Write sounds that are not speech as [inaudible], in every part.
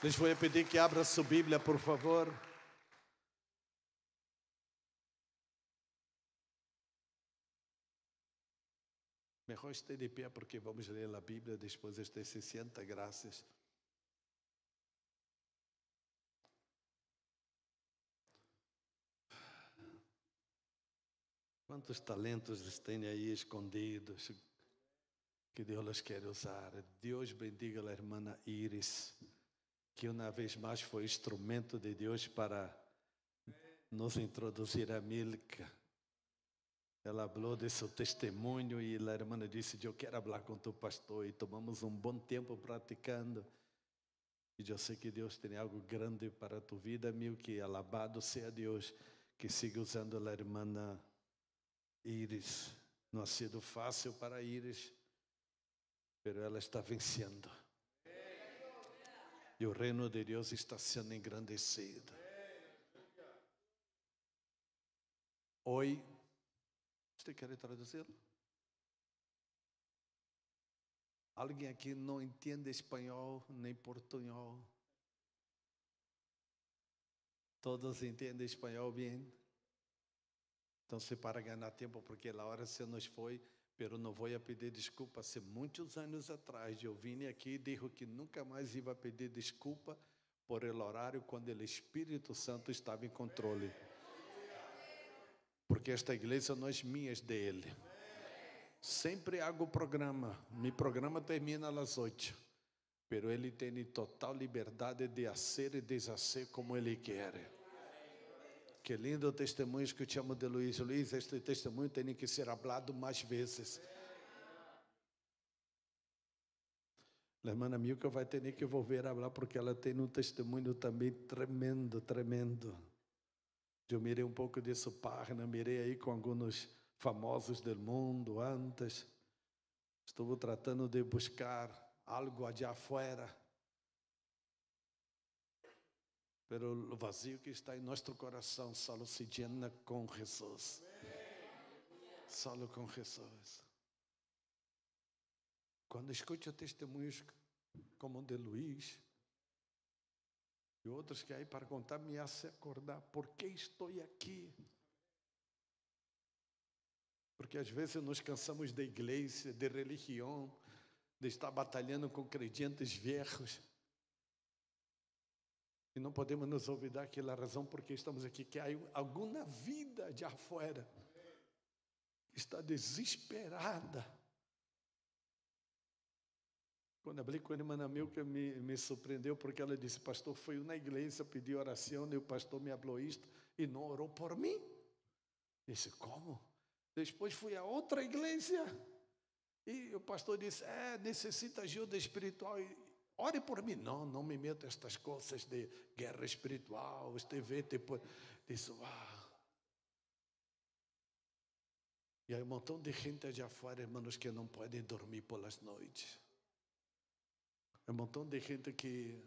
Les vou pedir que abra sua Bíblia, por favor. Melhor estar de pé porque vamos ler a Bíblia depois de 60 graças. Quantos talentos estão aí escondidos que Deus os quer usar? Deus bendiga a irmã Iris que uma vez mais foi instrumento de Deus para nos introduzir a Milka. Ela falou de seu testemunho e a irmã disse: Eu quero falar com teu pastor. E tomamos um bom tempo praticando. E eu sei que Deus tem algo grande para a tua vida, meu, que alabado seja Deus, que siga usando a irmã Iris. Não ha sido fácil para Iris, mas ela está vencendo e o reino de Deus está sendo engrandecido. Oi, você quer traduzir? Alguém aqui não entende espanhol nem portunhol? Todos entendem espanhol bem? Então, se para ganhar tempo, porque a hora se nos foi, Pero não vou pedir desculpa. Se muitos anos atrás, eu vim aqui e disse que nunca mais ia pedir desculpa por el horário quando o Espírito Santo estava em controle. Porque esta igreja não é minha, é dele. Sempre hago programa. Meu programa termina às oito. Pero ele tem total liberdade de fazer e desfazer como ele quer. Que lindo o testemunho que eu te amo de Luiz. Luiz, este testemunho tem que ser hablado mais vezes. A irmã Milka vai ter que voltar a falar porque ela tem um testemunho também tremendo, tremendo. Eu mirei um pouco de sua página, mirei aí com alguns famosos do mundo antes. Estou tratando de buscar algo de afuera pelo vazio que está em nosso coração, só se llena com Jesus. Só com Jesus. Quando escuto testemunhos como o de Luiz e outros que aí para contar, me hace acordar: por que estou aqui? Porque às vezes nos cansamos da igreja, de religião, de estar batalhando com crentes viejos. E não podemos nos olvidar que a razão por que estamos aqui, que há alguma vida de afuera está desesperada. Quando abri com a irmã Milka, me, me surpreendeu, porque ela disse, pastor, fui na igreja, pedi oração, e o pastor me falou isto, e não orou por mim. Disse, como? Depois fui a outra igreja, e o pastor disse, é, necessita ajuda espiritual, Ore por mim. Não, não me meto estas coisas de guerra espiritual, este vento. Tipo, disso, uau. Ah. E há um montão de gente allá fora, irmãos, que não podem dormir pelas noites. um montão de gente que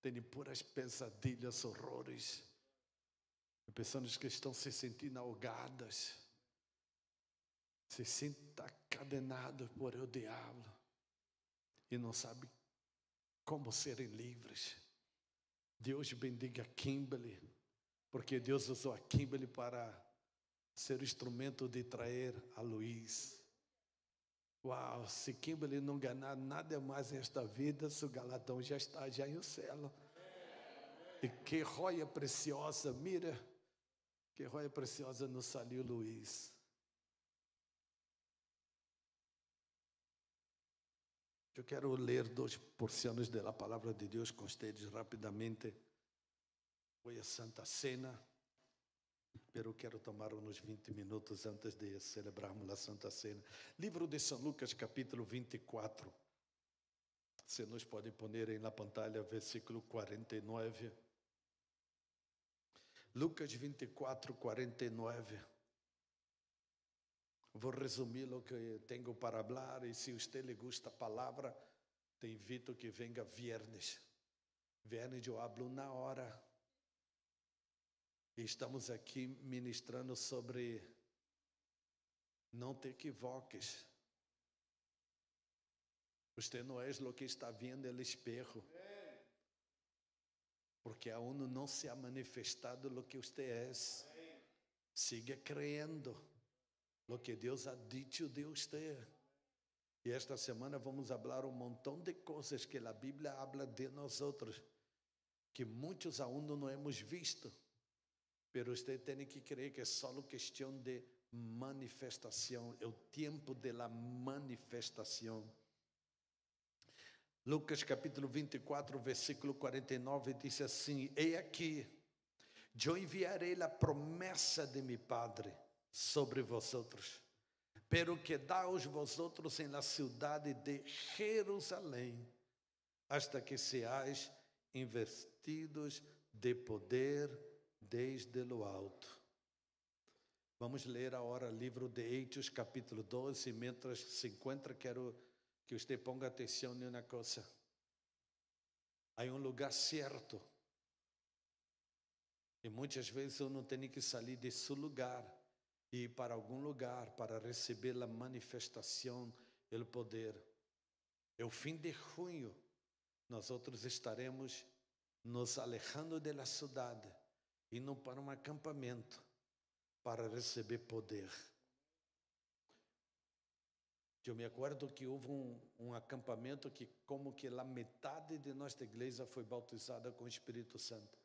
tem puras pesadilhas, horrores. Pessoas que estão se sentindo ahogadas, se sentem cadenadas por o diabo e não sabe como serem livres. Deus bendiga Kimberly, porque Deus usou a Kimberly para ser o instrumento de trair a Luiz. Uau, se Kimberly não ganhar nada mais nesta vida, seu galadão já está já em o céu. E que roia preciosa, mira, que roia preciosa nos saiu Luiz. Eu quero ler dois porções da palavra de Deus com vocês rapidamente. Foi a Santa Cena, eu quero tomar uns 20 minutos antes de celebrarmos a Santa Cena. Livro de São Lucas, capítulo 24. Se nos podem pôr em na pantalla, versículo 49. Lucas 24, 49. Vou resumir o que tenho para falar e se você lhe gusta a palavra, te invito que venha viernes. Viernes eu hablo na hora. Estamos aqui ministrando sobre não te equivoques. Você não é o que está vendo no espelho, Porque a uno não se ha manifestado o que você é. Siga creendo. Lo que Deus ha dicho Deus usted. É. E esta semana vamos falar um montão de coisas que a Bíblia habla de nós outros, que muitos ainda não hemos visto. Pero você tem que crer que é só questão de manifestação, é o tempo de la manifestação. Lucas capítulo 24, versículo 49 diz assim: Ei aqui, eu enviarei a promessa de meu Padre sobre vós outros, pelo que dá aos vós na cidade de Jerusalém, hasta que seais investidos de poder desde o alto. Vamos ler agora o livro de Hechos, capítulo 12, mientras se encontra, quero que você ponga atenção em uma coisa. Há um lugar certo. E muitas vezes eu não tenho que sair de seu lugar e para algum lugar para receber a manifestação o poder. É o fim de junho. Nós outros estaremos nos alejando da cidade, indo para um acampamento para receber poder. Eu me acordo que houve um, um, acampamento que como que a metade de nossa igreja foi bautizada com o Espírito Santo.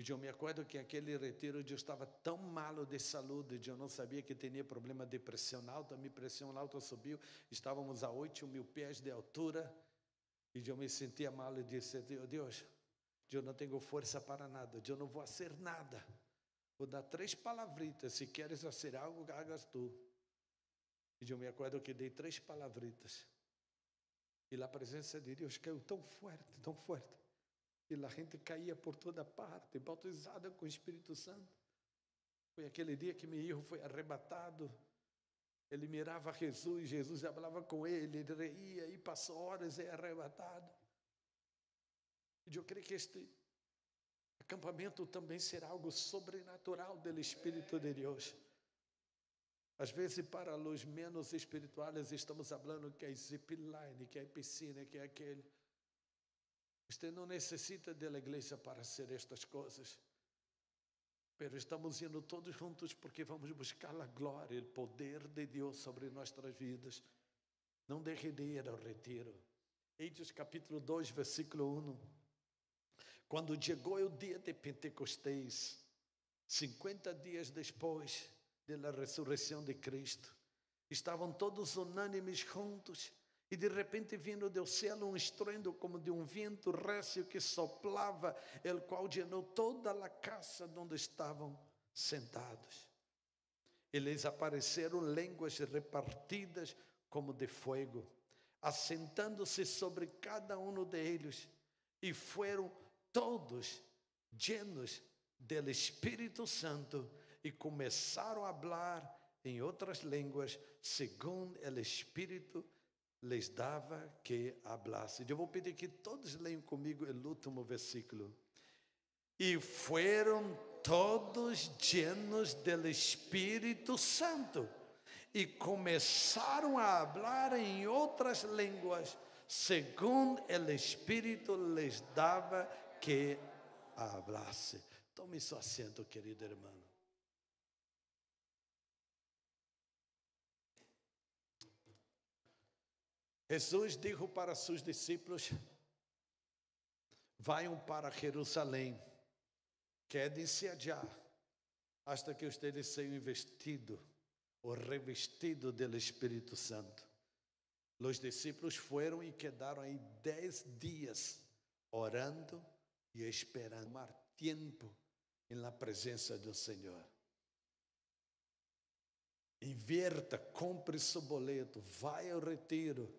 E eu me acordo que aquele retiro eu estava tão malo de saúde, eu não sabia que tinha problema de pressão alta, minha pressão alta subiu, estávamos a 8 mil pés de altura, e eu me sentia mal e disse, Deus, eu não tenho força para nada, eu não vou fazer nada. Vou dar três palavritas, se queres fazer algo, hagas tu. E eu me acordo que dei três palavritas. E a presença de Deus caiu tão forte, tão forte e a gente caía por toda parte, batizada com o Espírito Santo. Foi aquele dia que meu filho foi arrebatado. Ele mirava Jesus, Jesus falava com ele, ele reía e passou horas e é arrebatado. E eu creio que este acampamento também será algo sobrenatural do Espírito de Deus. Às vezes, para os menos espirituais, estamos falando que é zipline, que é piscina, que é aquele. Você não necessita da igreja para ser estas coisas. Pero estamos indo todos juntos porque vamos buscar a glória, o poder de Deus sobre nossas vidas. Não deixe de ir ao retiro. Hechos capítulo 2, versículo 1. Quando chegou o dia de Pentecostes, 50 dias depois da ressurreição de Cristo, estavam todos unânimes juntos e de repente vindo do céu um estrondo como de um vento recio que soplava, el qual llenou toda a casa onde estavam sentados. E lhes apareceram línguas repartidas como de fogo, assentando-se sobre cada um deles, e foram todos llenos do Espírito Santo e começaram a falar em outras línguas, segundo o Espírito Santo lhes dava que hablasse. Eu vou pedir que todos leiam comigo o último versículo. E foram todos llenos do Espírito Santo e começaram a falar em outras línguas, segundo o Espírito lhes dava que hablasse. Tome seu assento, querido irmão. Jesus dijo para seus discípulos: Vaiam para Jerusalém, quedem-se allá, hasta que ustedes sejam investido ou revestidos do Espírito Santo. Os discípulos foram e quedaram aí dez dias orando e esperando tomar tempo na presença do Senhor. Inverta, compre seu boleto, vai ao retiro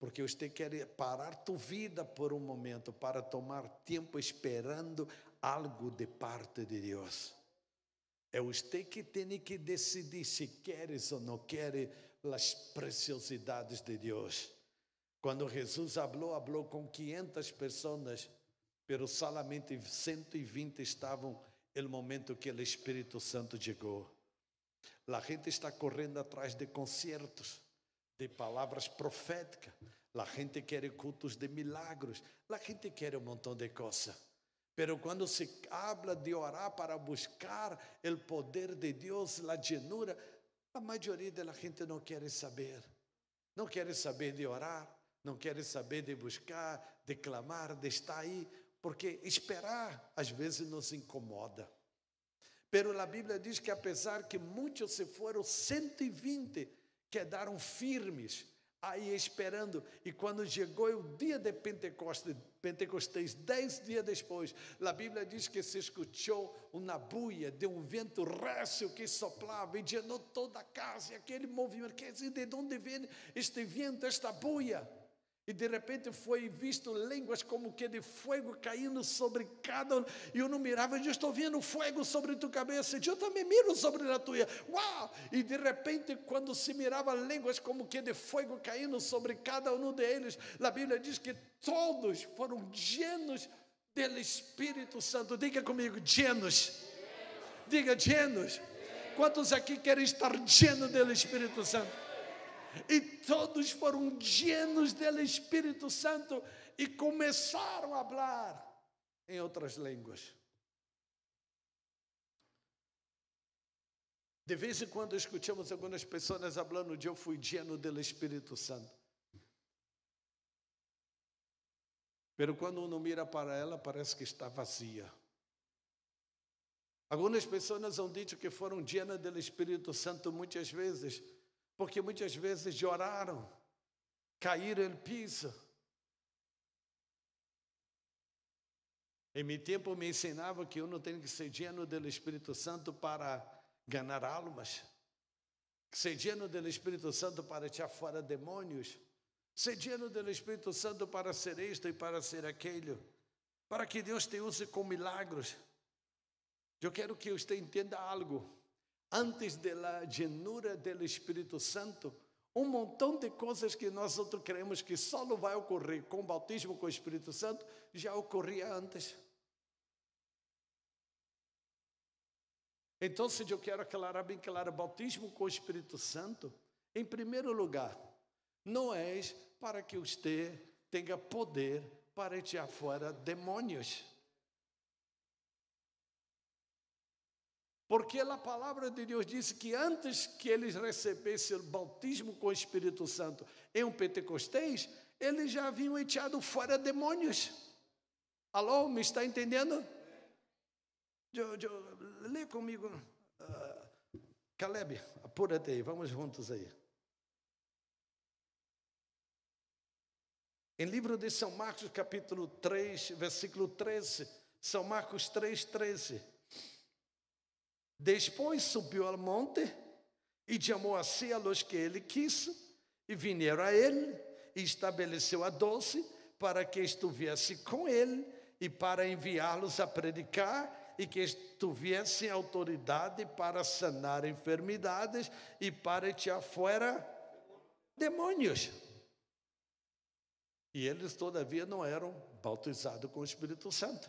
porque você quer parar tua vida por um momento para tomar tempo esperando algo de parte de Deus. É você que tem que decidir se queres ou não queres as preciosidades de Deus. Quando Jesus falou, falou com 500 pessoas, mas solamente 120 estavam no momento que o Espírito Santo chegou. A gente está correndo atrás de concertos de palavras proféticas, a gente quer cultos de milagros, a gente quer um montão de coisa, Pero quando se habla de orar para buscar o poder de Deus, a llenura, a maioria da gente não quer saber. Não quer saber de orar, não quer saber de buscar, de clamar, de estar aí, porque esperar às vezes nos incomoda. Pero a Bíblia diz que apesar que muitos se foram, 120 quedaram firmes aí esperando. E quando chegou o dia de Pentecostes, Pentecostes, dez dias depois, a Bíblia diz que se escutou uma buia de um vento récio que soplava e llenou toda a casa, e aquele movimento. Quer dizer, de onde vem este vento, esta buia? E de repente foi visto línguas como que de fogo caindo sobre cada um. E eu não mirava, eu estou vendo fogo sobre tua cabeça. E eu também miro sobre a tua. Uau! E de repente, quando se mirava línguas como que de fogo caindo sobre cada um deles, a Bíblia diz que todos foram genos do Espírito Santo. Diga comigo, genos. Diga, genos. Quantos aqui querem estar genos do Espírito Santo? E todos foram llenos do Espírito Santo e começaram a falar em outras línguas. De vez em quando escutamos algumas pessoas falando de eu fui lleno do Espírito Santo. Pero quando uno mira para ela, parece que está vazia. Algumas pessoas han dicho que foram llenas do Espírito Santo muitas vezes, porque muitas vezes choraram, caíram, ele pisa. Em meu tempo me ensinava que eu não tenho que ser lleno do Espírito Santo para ganhar almas, que ser lleno do Espírito Santo para tirar fora demônios, ser lleno do Espírito Santo para ser isto e para ser aquilo, para que Deus te use com milagros. Eu quero que você entenda algo antes da genura do Espírito Santo, um montão de coisas que nós outros cremos que só não vai ocorrer com o batismo com o Espírito Santo, já ocorria antes. Então, se eu quero aclarar bem claro, batismo com o Espírito Santo, em primeiro lugar, não é para que você tenha poder para tirar fora demônios. Porque a palavra de Deus disse que antes que eles recebessem o bautismo com o Espírito Santo em um pentecostês, eles já haviam echado fora demônios. Alô, me está entendendo? Eu, eu, lê comigo. Uh, Caleb, apura-te aí, vamos juntos aí. Em livro de São Marcos, capítulo 3, versículo 13. São Marcos 3, 13. Depois subiu ao monte e chamou a si a los que ele quis, e vieram a ele, e estabeleceu a doce para que estivesse com ele e para enviá-los a predicar e que estivessem autoridade para sanar enfermidades e para echar fora demônios. E eles todavia não eram bautizados com o Espírito Santo.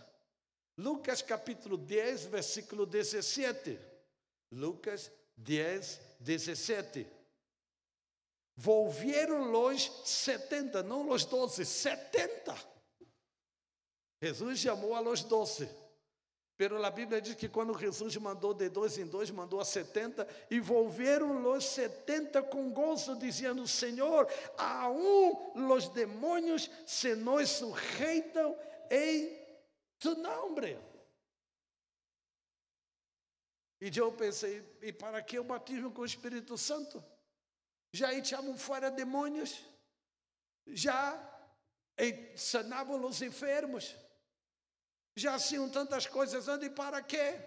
Lucas capítulo 10, versículo 17. Lucas 10, 17. Volvieron-los 70, não os 12, 70. Jesus chamou a los 12. Pero a Bíblia diz que quando Jesus mandou de dois em dois, mandou a 70, e volveram os 70 com gozo, dizendo: Senhor, aún os demônios se nos sujeitam em tu nombre. E eu pensei, e para que o batismo com o Espírito Santo? Já echamos fora demônios, já sanávamos os enfermos, já tinham tantas coisas, ando e para quê?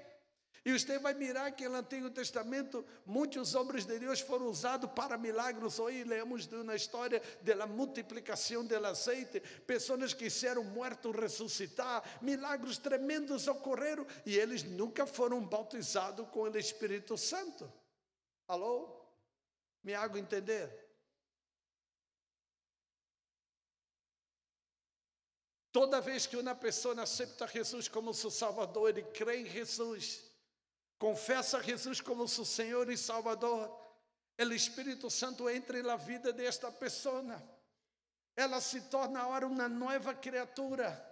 E você vai mirar que no Antigo Testamento muitos homens de Deus foram usados para milagres. Hoje lemos na história da multiplicação do azeite, pessoas que fizeram mortos ressuscitar, milagres tremendos ocorreram e eles nunca foram bautizados com o Espírito Santo. Alô? Me hago entender? Toda vez que uma pessoa aceita Jesus como seu Salvador e crê em Jesus, confessa Jesus como seu Senhor e Salvador, o Espírito Santo entra na vida desta pessoa. Ela se torna agora uma nova criatura.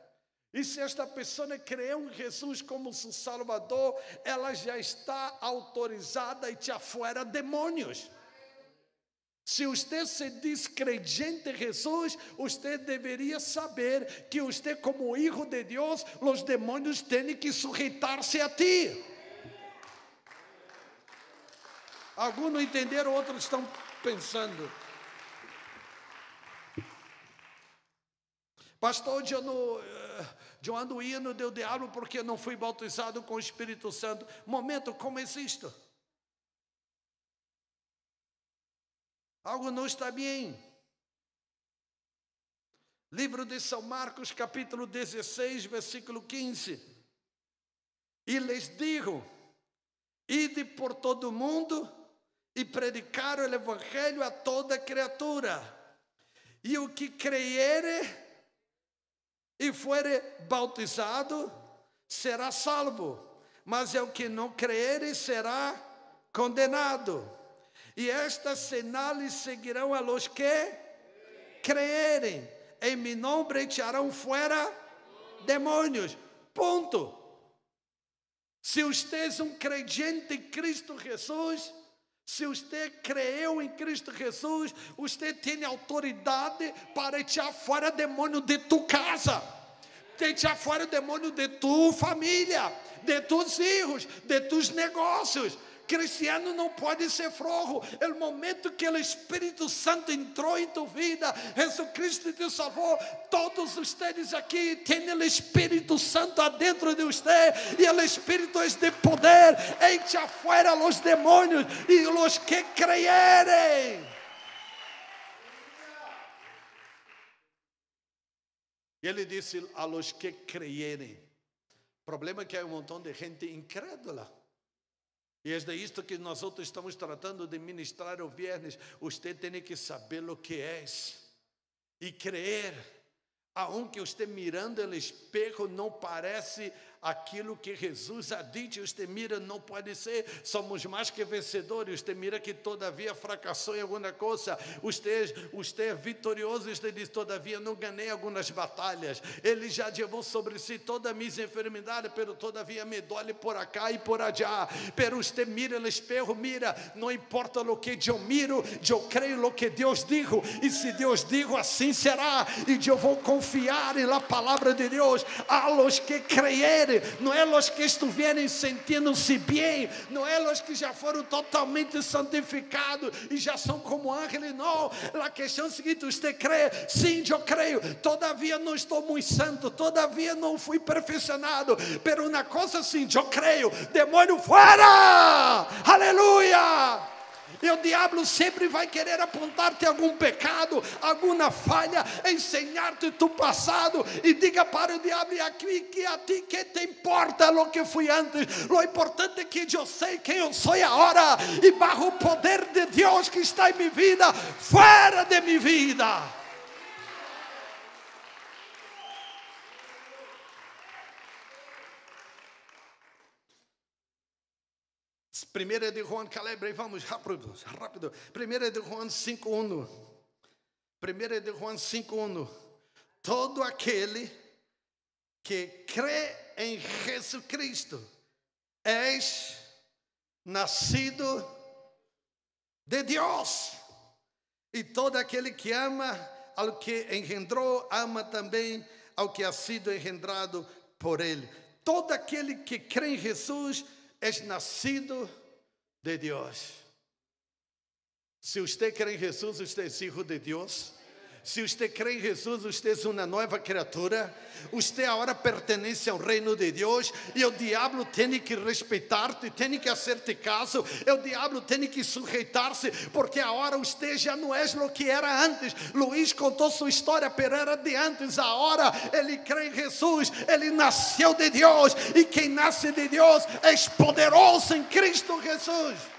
E se esta pessoa crê em Jesus como seu Salvador, ela já está autorizada e te afuera demônios. Se você se diz creyente em Jesus, você deveria saber que você, como filho de Deus, os demônios têm que sujeitar-se a ti. Alguns não entenderam, outros estão pensando. Pastor, eu não, eu eh, ando indo do diabo porque não fui bautizado com o Espírito Santo. Momento, como existo? Algo não está bem. Livro de São Marcos, capítulo 16, versículo 15. E lhes digo: ide por todo o mundo e predicar o evangelho a toda criatura. E o que creere e fore bautizado será salvo, mas o que não creere será condenado. E estas sinais seguirão a los que creerem. Em meu nome echarão fora demônios. Ponto. Se você é um crente em Cristo Jesus, se você creu em Cristo Jesus, você tem autoridade para tirar fora demônio de tu casa, de fora o demônio de tu família, de tus filhos, de tus negócios. Cristiano não pode ser É o momento que o Espírito Santo entrou em tua vida, Jesus Cristo te salvou. Todos vocês aqui têm o Espírito Santo adentro de você, e o Espírito é de poder, echa fora os demônios e os que creerem. ele disse a los que creerem. O problema é que há um montão de gente incrédula. E é isto que nós outros estamos tratando de ministrar o viernes. Você tem que saber o que é e crer. Aunque você mirando no espelho não parece aquilo que Jesus ha dito, os não pode ser, somos mais que vencedores, os que todavia fracassou em alguma coisa, usted, usted é vitorioso, usted diz, todavia não ganhei algumas batalhas, ele já levou sobre si toda a minha enfermidade, pero todavia me dói por acá e por allá, pero usted mira espero, mira, não importa o que eu miro, eu creio no que Deus digo e se Deus digo, assim será, e eu vou confiar em palavra de Deus, a los que creerem, não é os que estiverem sentindo-se bem, não é os que já foram totalmente santificados e já são como ángeles, não. A questão é a seguinte: você crê? Sim, eu creio. Todavia não estou muito santo, todavia não fui perfeccionado. Mas uma coisa sim, eu creio: demônio fora! Aleluia! E o diabo sempre vai querer apontar-te algum pecado, alguma falha, ensinar-te tu passado e diga para o diabo e aqui que a ti que te importa lo que fui antes. O importante é que eu sei quem eu sou agora e barro o poder de Deus que está em minha vida fora de minha vida. Primeira de Juan, calebre, vamos rápido, rápido. Primeira de Juan 5:1. Primeira de Juan 5:1. Todo aquele que crê em Jesus Cristo és nascido de Deus. E todo aquele que ama ao que engendrou, ama também ao que ha sido engendrado por ele. Todo aquele que crê em Jesus é nascido de de Deus. Se você crê em Jesus, você é filho de Deus. Se você crê em Jesus, você é uma nova criatura. Você agora pertence ao reino de Deus. E o diabo tem que respeitar-te, tem que fazer-te caso. O diabo tem que sujeitar-se, porque agora você já não é o que era antes. Luiz contou sua história, Pereira era de antes. Agora ele crê em Jesus, ele nasceu de Deus. E quem nasce de Deus é poderoso em Cristo Jesus.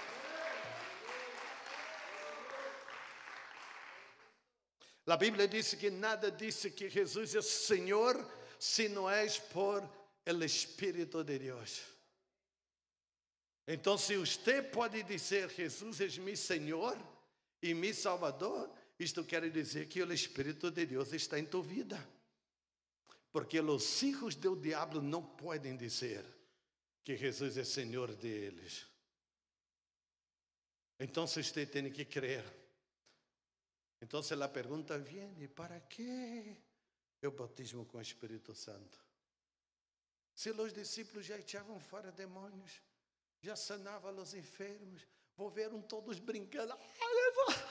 A Bíblia diz que nada disse que Jesus é Senhor se não és por el Espírito de Deus. Então, se você pode dizer Jesus é meu Senhor e meu Salvador, isto quer dizer que o Espírito de Deus está em tua vida. Porque os filhos do diabo não podem dizer que Jesus é Senhor deles. Então, você tem que crer Entonces la pregunta viene, ¿para qué el bautismo con el Espíritu Santo? Se si os discípulos já echavam fora demônios, já sanavam os enfermos, volveram todos brincando. Ah, Jesus!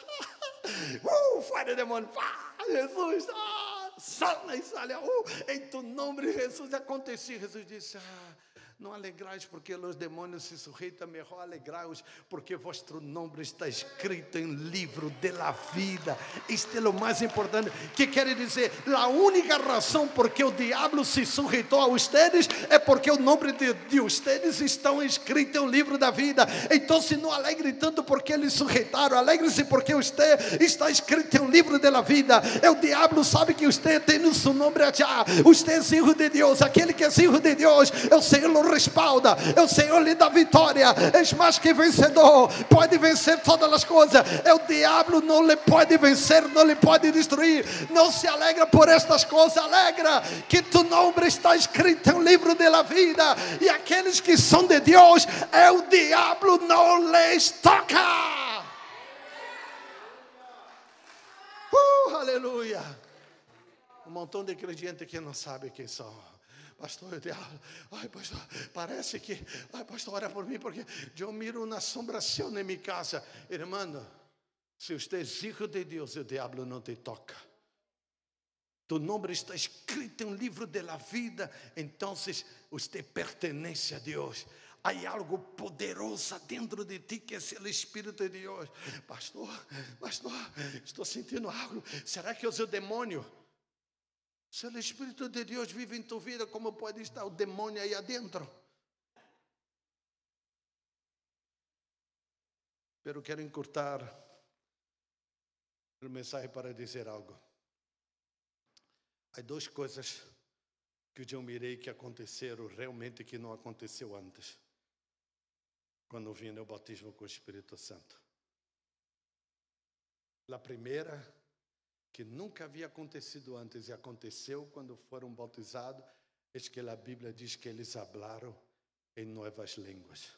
[laughs] Uh, fora demônio! Ah, Jesus! Ah, sana e sale, Uh, em teu nome, Jesus! Aconteceu. Jesus disse: Ah, não alegrais porque os demônios se sujeitam, melhor alegraos porque vosso nome está escrito em livro da vida. Este é o mais importante. Que quer dizer, a única razão porque o diabo se sujeitou a vocês é porque o nome de, de vocês está escrito em livro da vida. Então, se não alegre tanto porque eles sujeitaram, alegre-se porque você está escrito em livro da vida. É o diabo sabe que você tem o seu nome já. Você é filho de Deus, aquele que é filho de Deus, é o Senhor respalda. O Senhor lhe dá vitória. És mais que vencedor. Pode vencer todas as coisas. É O diabo não lhe pode vencer, não lhe pode destruir. Não se alegra por estas coisas. Alegra que tu nome está escrito no livro da vida. E aqueles que são de Deus, é o diabo não lhes toca. Uh, aleluia! Um montão de crente que não sabe quem são pastor, eu diabo. Ai, pastor, parece que, ai, pastor, ora por mim, porque eu miro na assombração na minha casa. Irmão, se você é filho de Deus, o diabo não te toca. Tu nome está escrito em um livro da vida, então você pertence a Deus. Há algo poderoso dentro de ti que é o Espírito de Deus. Pastor, pastor, estou sentindo algo. Será que é o o demônio? Se o Espírito de Deus vive em tua vida, como pode estar o demônio aí adentro? Pero quero encurtar a mensagem para dizer algo. Há duas coisas que eu mirei que aconteceram realmente que não aconteceu antes, quando vim o batismo com o Espírito Santo. A primeira que nunca havia acontecido antes e aconteceu quando foram bautizados, é que a Bíblia diz que eles falaram em novas línguas.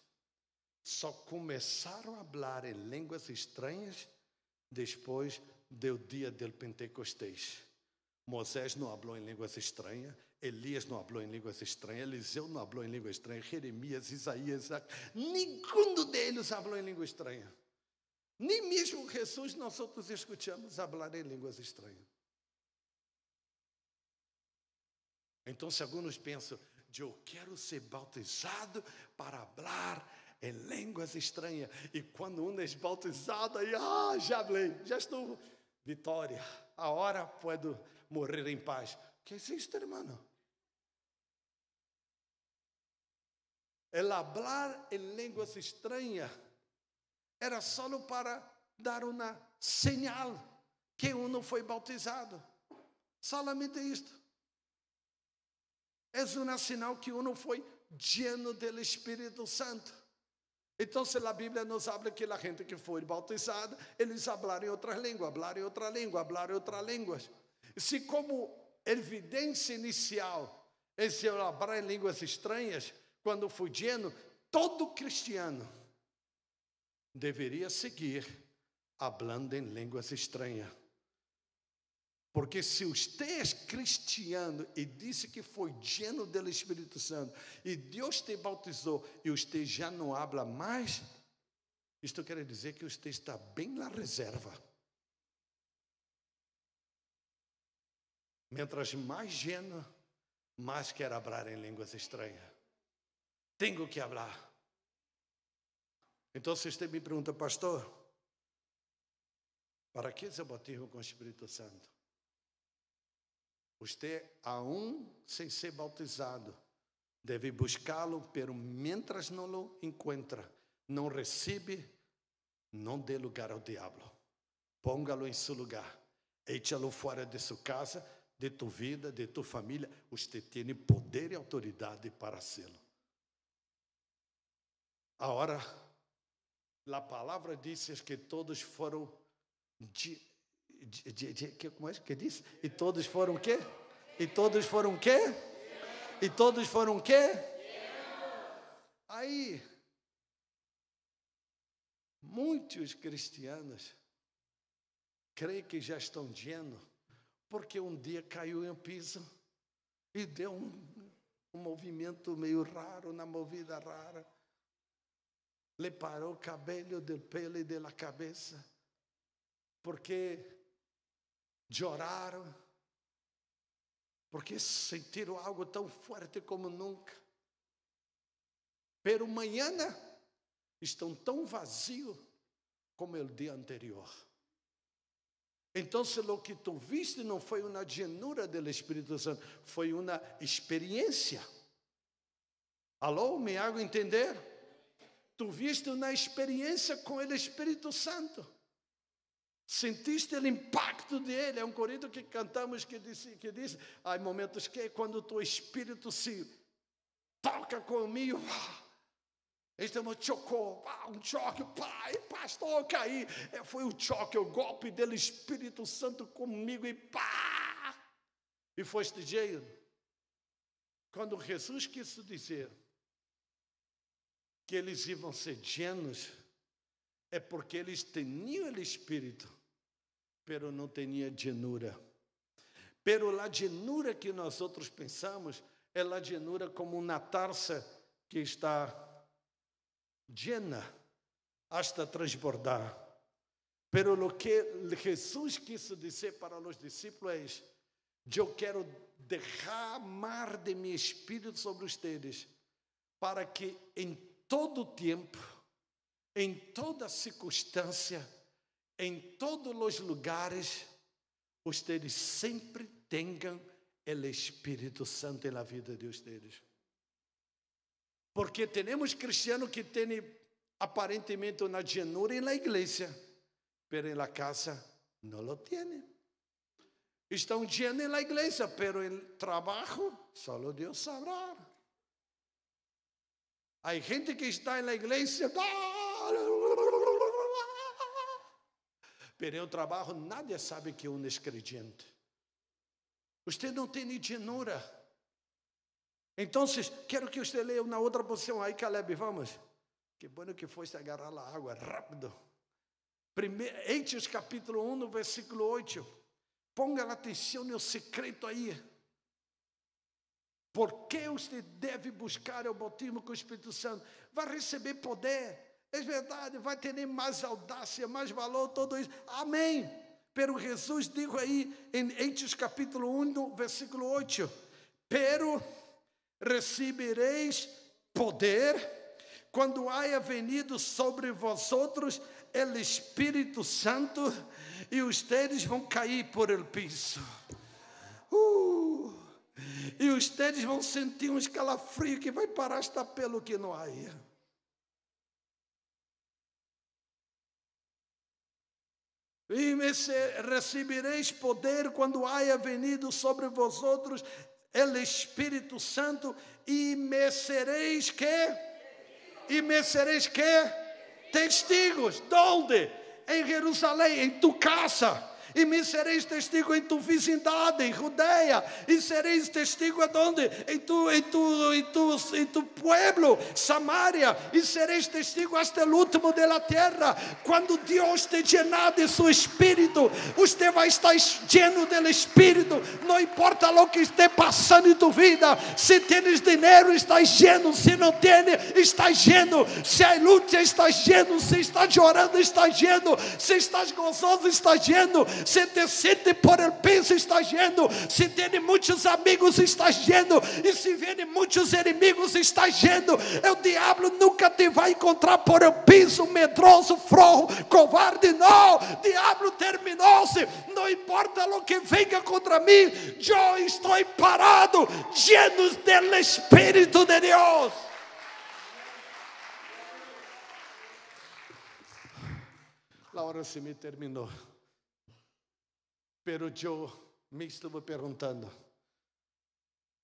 Só começaram a falar em línguas estranhas depois do dia do Pentecostes. Moisés não falou em línguas estranhas, Elias não falou em línguas estranhas, Eliseu não falou em língua estranha, Jeremias, Isaías, nenhum deles falou em língua estranha. Nem mesmo Jesus nós outros escutamos falar em línguas estranhas. Então, se alguns pensam, eu quero ser bautizado para falar em línguas estranhas, e quando um é bautizado, aí, ah, já falei, já estou, vitória, a hora puedo morrer em paz. Que é isto, irmão? El hablar em línguas estranhas era só para dar uma señal que um não foi bautizado. Solamente isto. É um sinal que um não foi lleno do Espírito Santo. Então, se a Bíblia nos habla que a gente que foi bautizada, eles falaram outras línguas, falaram outra língua, falaram outra línguas, Se como evidência inicial, esse falar é em línguas estranhas, quando fui lleno, todo cristiano deveria seguir hablando em línguas estranhas. Porque se você é cristiano e disse que foi lleno do Espírito Santo e Deus te bautizou e você já não habla mais, isto quer dizer que você está bem na reserva. Mientras mais lleno, mais quer hablar em línguas estranhas. Tenho que hablar. Entonces usted me pregunta, pastor, ¿para qué es el bautismo con el Espíritu Santo? Usted, aún sem ser bautizado, deve buscá-lo, pero mientras não lo encuentra, não recebe, não dê lugar ao diabo. Póngalo em seu lugar. Echa-lo fora de sua casa, de tua vida, de tua família. Você tem poder e autoridade para sê-lo. A hora a palavra diz que todos foram de, de, de, de que, como é que disse E todos foram quê? E todos foram quê? E todos foram quê? Aí muitos cristianos creem que já estão dizendo porque um dia caiu em um piso e deu um, um movimento meio raro, na movida rara le paró cabello del pelo y de la porque lloraram, porque sentiram algo tão forte como nunca. Pero amanhã estão tão vazios como o dia anterior. Então, o que tu viste não foi uma genura do Espírito Santo, foi uma experiência. Alô, me hago entender? Tuviste uma experiência com o Espírito Santo. Sentiste o impacto dele. É um corinto que cantamos que diz, que diz: há momentos que é quando o teu espírito se toca comigo, este é me chocou, um choque, pai, pastor, eu caí. É, foi o choque, o golpe dele, Espírito Santo comigo e pá! E foste jeito. Quando Jesus quis dizer, que eles iam ser llenos é porque eles tinham o Espírito, pero não tinham genura. Pero la genura que nós outros pensamos é la genura como uma tarça que está llena hasta transbordar. Pero lo que Jesus quis dizer para os discípulos é: eu quero derramar de meu espírito sobre ustedes para que em todo tempo, em toda circunstância, em todos os lugares, vocês sempre tenham o Espírito Santo na vida de vocês. Porque temos cristianos que têm aparentemente uma genura na igreja, mas na casa não lo têm. Estão dia na igreja, pero no trabalho só Deus sabe. Há gente que está na igreja iglesia. Pero eu trabalho, nadie sabe que um é crente. Você não tem ternura. Então, quero que você leia na outra posição. Aí, Caleb, vamos. Que bom que fosse agarrar a água, rápido. Primeiro, capítulo 1, versículo 8. Ponga atenção no secreto aí. Por que você deve buscar o batismo com o Espírito Santo? Vai receber poder, é verdade, vai ter mais audácia, mais valor, tudo isso. Amém. Pero Jesus digo aí em Hechos capítulo 1, versículo 8: Pero recebereis poder quando haja venido sobre vós outros o Espírito Santo e os teres vão cair por el piso. Uh! E os ustedes vão sentir um escalafrio que vai parar está pelo que não há aí. E recebereis poder quando haja venido sobre vós outros ele Espírito Santo e me sereis que? E me sereis que? Testigos. Donde? Em Jerusalém, em tua casa e me sereis testigo em tua vecindade, em Judeia, e sereis testigo aonde? Em tu, em tu, em tu, em tu pueblo, Samaria, e sereis testigo até o último da terra. Quando Deus te llenar de seu espírito, você vai estar lleno do espírito, não importa o que esteja passando em tua vida, se tens dinheiro, está lleno, se não tens, está lleno, se há luta, está lleno, se estás chorando, está lleno, se estás gozoso, está lleno, se te sente por el piso, está yendo. Se tiene muitos amigos, está yendo. E se vende muitos inimigos, está yendo. É o diabo nunca te vai encontrar por el piso, medroso, frojo, covarde. Não, diabo terminou-se. Não importa o que venha contra mim, eu estou parado, llenos do Espírito de Deus. La oración se me terminou. Pero eu me estava perguntando: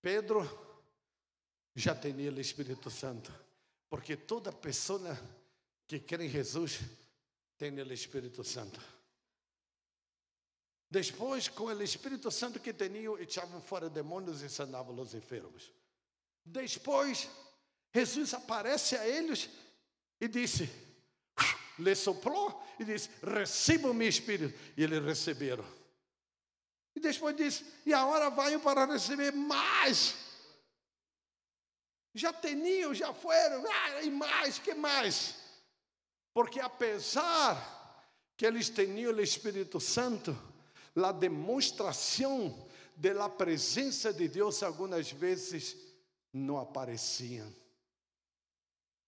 Pedro já tinha o Espírito Santo, porque toda pessoa que crê em Jesus tem o Espírito Santo. Depois, com o Espírito Santo que tinham, echavam fora demônios e sanavam os enfermos. Depois, Jesus aparece a eles e disse: ah", lhe soprou e disse: Recebam meu espírito. E eles receberam. E depois disse: E agora vai para receber mais. Já teniam, já foram, ah, e mais, que mais? Porque apesar que eles tinham o Espírito Santo, a demonstração da la presença de Deus algumas vezes não aparecia.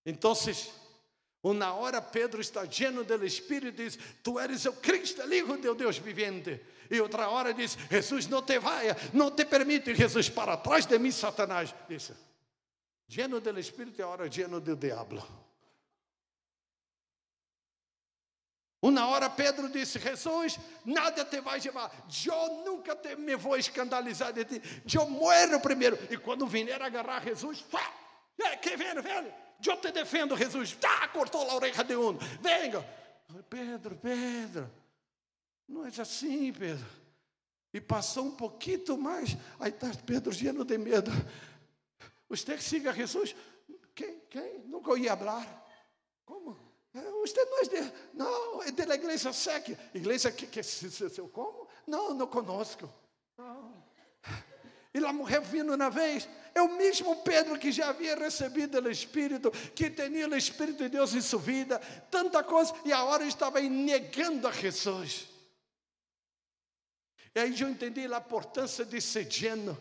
Então, ou na hora Pedro está lleno do Espírito e diz: Tu eres o Cristo, o Hijo de Deus vivente. E outra hora diz: Jesus, não te vaya, não te permite. E Jesus, para trás de mim, Satanás. Disse: Lleno do Espírito e hora lleno do diabo. Uma hora Pedro disse: Jesus, nada te vai levar. Eu nunca te, me vou escandalizar de ti. Eu morro primeiro. E quando vier agarrar Jesus, é, que vem, velho. Eu te defendo, Jesus. Ah, cortou a orelha de um. Venga. Pedro, Pedro. Não é assim, Pedro. E passou um pouquinho mais. Aí está Pedro cheio de medo. Você que siga Jesus. Quem? Quem? Nunca ouvi falar. Como? Você é, não é de... Não, é da igreja seca. Igreja que, que... Como? Não, não conosco e lá vindo na vez, é o mesmo Pedro que já havia recebido o Espírito, que tinha o Espírito de Deus em sua vida, tanta coisa, e agora estava negando a Jesus. E aí eu entendi a importância de sediano.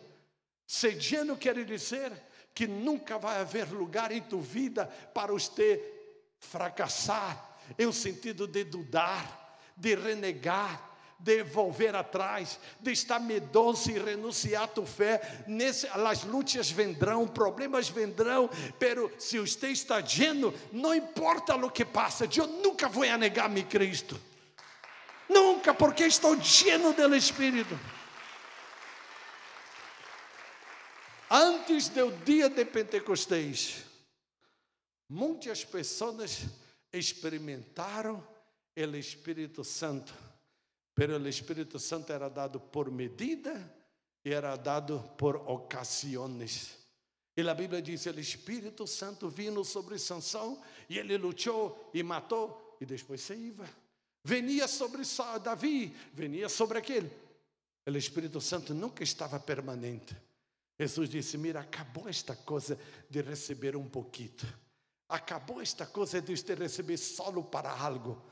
Sediano quer dizer que nunca vai haver lugar em tua vida para você fracassar, em um sentido de dudar, de renegar, de atrás, de estar medonso e renunciar à tua fé. Nesse, as lutas vendrão, problemas vendrão, pero se você está dizendo, não importa o que passa, eu nunca vou negar me Cristo. Nunca, porque estou cheio do Espírito. Antes do dia de Pentecostes, muitas pessoas experimentaram o Espírito Santo o Espírito Santo era dado por medida e era dado por ocasiões. E a Bíblia diz: o Espírito Santo vindo sobre Sansão e ele lutou e matou e depois se iba. Venia sobre Davi, venia sobre aquele. O Espírito Santo nunca estava permanente. Jesus disse: Mira, acabou esta coisa de receber um pouquinho. Acabou esta coisa de você receber solo para algo.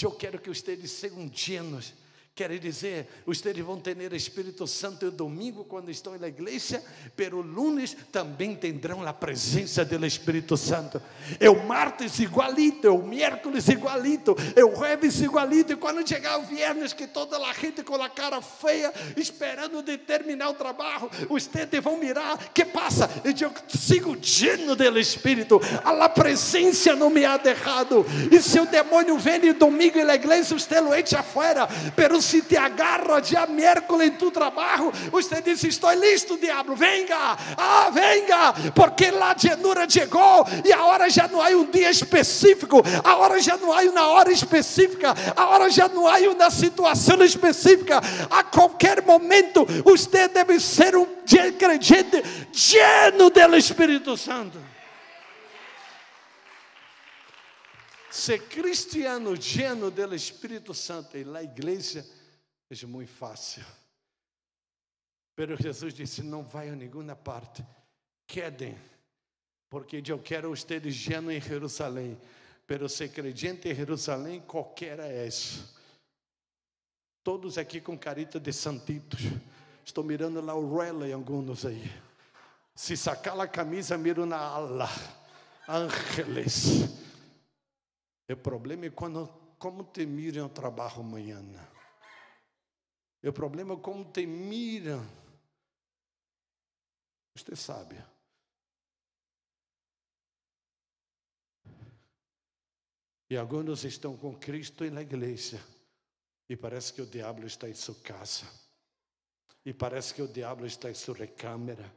Eu quero que vocês sejam llenos Quer dizer, vocês vão ter o Espírito Santo domingo quando estão na igreja, pero lunes também terão a presença do Espírito Santo. Eu é martes igualito, eu é miércoles igualito, eu é jueves igualito, e quando chegar o viernes, que toda a gente com a cara feia, esperando de terminar o trabalho, vocês vão mirar, que passa? E eu sigo lleno do Espírito, a presença não me ha derrado, e se o demônio vem domingo na igreja, você lo echa fora, pero se te agarra dia miércoles em tu trabalho, você diz: Estou listo, diabo, venga, ah, venga, porque lá genura chegou e a hora já não há um dia específico, a hora já não há uma hora específica, a hora já não há uma situação específica, a qualquer momento você deve ser um crente lleno do Espírito Santo. ser cristiano lleno do Espírito Santo e la igreja é muito fácil. mas Jesus disse: Não vai a nenhuma parte, quedem, porque eu quero ustedes lleno em Jerusalém. Mas ser creyente em Jerusalém, qualquer é isso. Todos aqui com carita de santitos. Estou mirando lá o Rela e alguns aí. Se sacar a camisa, miro na ala. Ángeles o problema é quando, como te miram o trabalho amanhã. O né? problema é como te miram. Você sabe. E agora nós estamos com Cristo na igreja. E parece que o diabo está em sua casa. E parece que o diabo está em sua recâmara.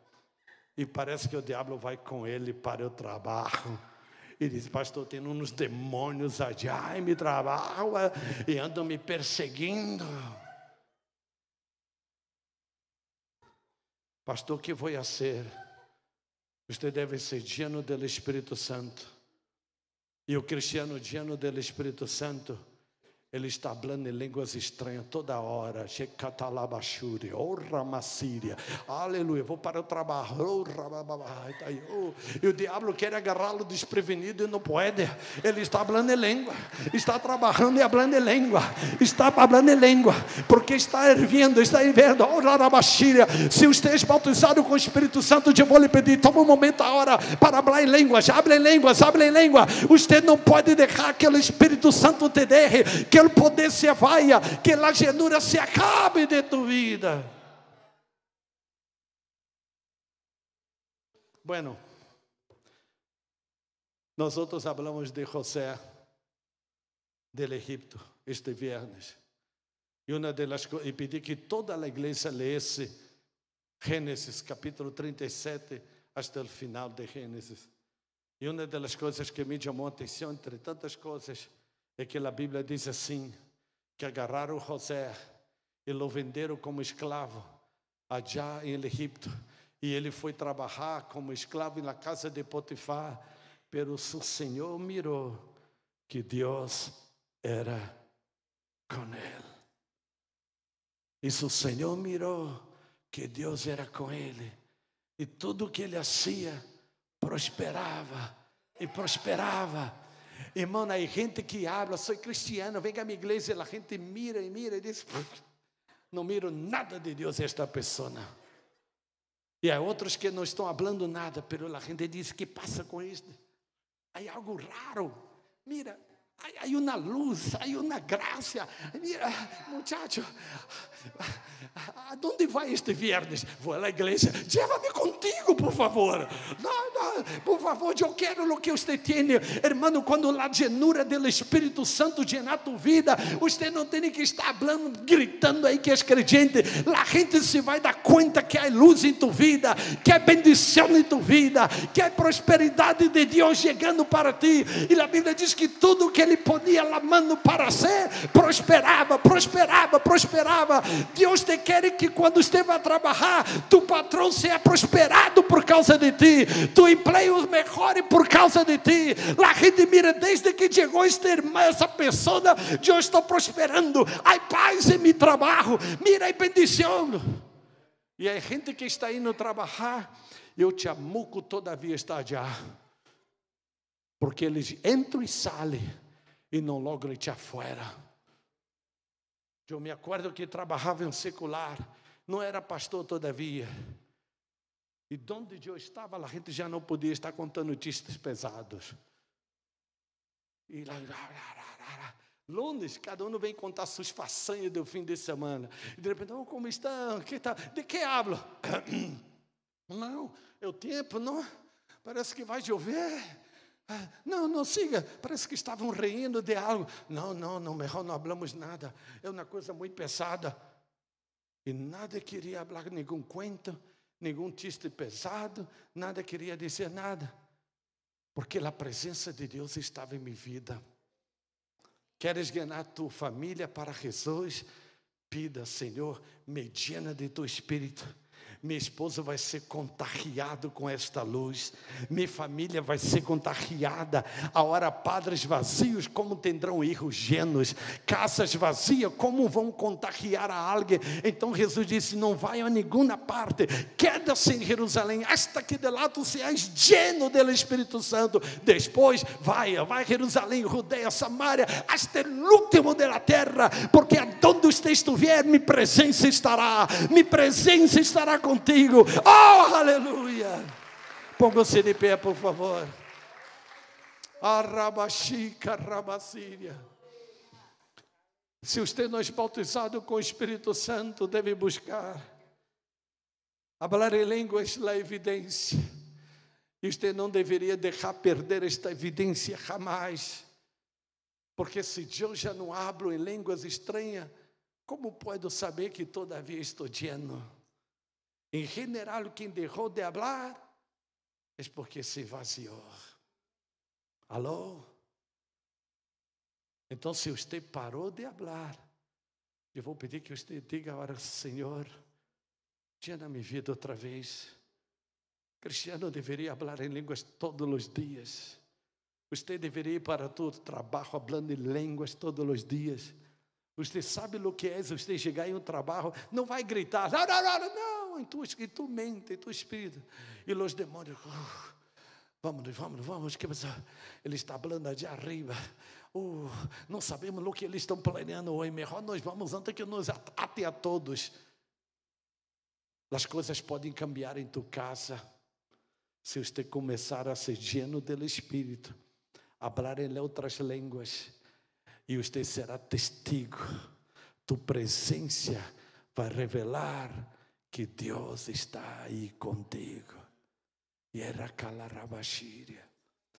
E parece que o diabo vai com ele para o trabalho. E disse, pastor, tem uns demônios aí ai, me trabalha e andam me perseguindo. Pastor, o que vou fazer? Você deve ser diano do Espírito Santo. E o cristiano diano do Espírito Santo ele está falando em línguas estranhas toda hora. Shekatalabashure, Oramassíria. Aleluia. Vou para o trabalho. Tá oh, e o diabo quer agarrá-lo desprevenido e não pode. Ele está falando em língua. Está trabalhando e falando em língua. Está falando em língua. Porque está ervendo, está ervendo. Oramassíria. Se os é bautizados com o Espírito Santo, eu vou lhe pedir. Toma um momento, a hora para falar em línguas. Abre em línguas, abre em língua. Você não pode deixar que o Espírito Santo te derre. Que o poder se vaya, que a llanura se acabe de tu vida. Bueno, nosotros falamos de José del Egipto este viernes. E uma das e pedi que toda a igreja lesse Gênesis capítulo 37 até o final de Gênesis. E uma das coisas que me chamou a atenção, entre tantas coisas, é que a Bíblia diz assim: que agarraram José e o venderam como escravo allá em Egipto. E ele foi trabalhar como escravo na casa de Potifar. Pero seu Senhor mirou que Deus era com ele. E seu Senhor mirou que Deus era com ele. E tudo que ele fazia prosperava e prosperava Irmão, aí gente que habla, Sou cristiano, à minha igreja. E a gente mira e mira e diz: não miro nada de Deus esta pessoa. E há outros que não estão falando nada, pero a gente diz que passa com isto. Há algo raro. Mira, há uma luz, há uma graça. Mira, muchacho, [laughs] Aonde vai este viernes? Vou à igreja. Leva-me contigo, por favor. Não, não, por favor, eu quero o que você tem. irmão. quando a genura do Espírito Santo llena tu vida, você não tem que estar falando, gritando aí que é crente. A gente se vai dar conta que há luz em tua vida, que há bendição em tua vida, que há prosperidade de Deus chegando para ti. E a Bíblia diz que tudo que ele podia, la mano para ser, prosperava, prosperava, prosperava Deus te quer que quando esteja a trabalhar, tu patrão seja prosperado por causa de ti, tu emprego melhore por causa de ti. La gente mira, desde que chegou este irmã, essa pessoa, eu estou prosperando. Há paz em meu trabalho, mira e bendição. E a gente que está indo trabalhar, eu te amuco todavia está já. Porque eles entram e saem e não logram te afuera eu me acordo que trabalhava em secular, não era pastor todavia. E onde eu estava, a gente já não podia estar contando notícias pesadas. E lá, Londres, cada um vem contar suas façanhas do fim de semana. E de repente, oh, como estão? Que tá? De que hablo? [coughs] Não, é o tempo, não. Parece que vai chover. Ah, não, não siga. Parece que estavam rindo de algo. Não, não, não, melhor não hablamos nada. É uma coisa muito pesada. E nada queria falar nenhum cuento, nenhum texto pesado, nada queria dizer nada. Porque a presença de Deus estava em minha vida. Queres ganhar tua família para Jesus? Pida, Senhor, mediana de teu espírito minha esposa vai ser contagiado com esta luz. Minha família vai ser contagiada. A hora padres vazios como terão ir os genos. Casas vazias como vão contagiar a alguém. Então Jesus disse: não vai a nenhuma parte. Queda-se em Jerusalém hasta que de lá tu seas lleno do Espírito Santo. Depois vai, vai a Jerusalém, rodeia Samaria hasta o último da terra, porque aonde você estiver, minha presença estará. Minha presença estará com contigo. Oh, aleluia! Ponga-se de pé, por favor. Arabaxica, rabacíria. Se você não é bautizado com o Espírito Santo, deve buscar. Falar em línguas é a evidência. E você não deveria deixar perder esta evidência jamais. Porque se eu já não hablo em línguas estranhas, como posso saber que todavia estou dizendo? Em general, quem deixou de hablar é porque se vació. Alô? Então, se você parou de falar, eu vou pedir que você diga agora, Senhor, tinha na minha vida outra vez. Cristiano deveria falar em línguas todos os dias. Você deveria ir para todo trabalho falando em línguas todos os dias. Você sabe o que é, você chegar em um trabalho, não vai gritar, não, não, não, não em tu, tu mente, em tu espírito. e los demonios, uh, Vamos, vamos, vamos, ele está hablando de arriba. Uh, não sabemos o que eles estão planeando hoje. Melhor nós vamos antes que nos atate a todos. As coisas podem cambiar em tu casa se você começar a ser lleno do Espírito, falar em outras línguas e você será testigo. Tu presença vai revelar que Deus está aí contigo. E era Kalarabashiri.